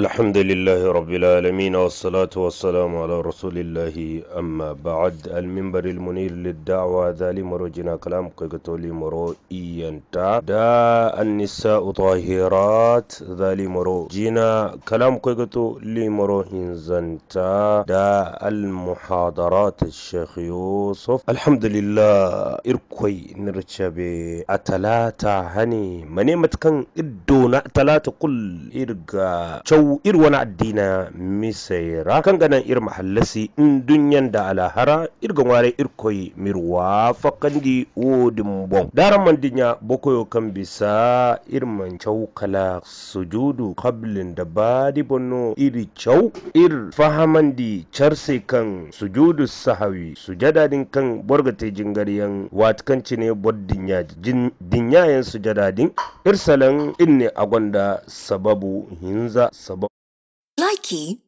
الحمد لله رب العالمين والصلاة والسلام على رسول الله أما بعد المنبر المنير للدعوة ذلي مروجنا كلام قيقتولي مرو إيانتا دا النساء طاهرات ذالي مرو جينا كلام قيقتولي مرو هنزنتا دا المحاضرات الشيخ يوسف الحمد لله إركوي نرشبي أتلاتا هني مني متكن إدونا أتلاتا قل إرقا aw ir wani addina kan ganan ir mahallasi dunyan da alahara irga ware irkoy mir wafakandi wodin bon daran man dinya bokoyo kan bisa man caw kala sujudu qablin da badi bonno iri caw ir fahamandi carse kan sujudu sahawi sujadadin kan borgate jingariyan watkanci ne bod dinya dinyayen sujada din irsalan inne gwanda sababu hinza Key.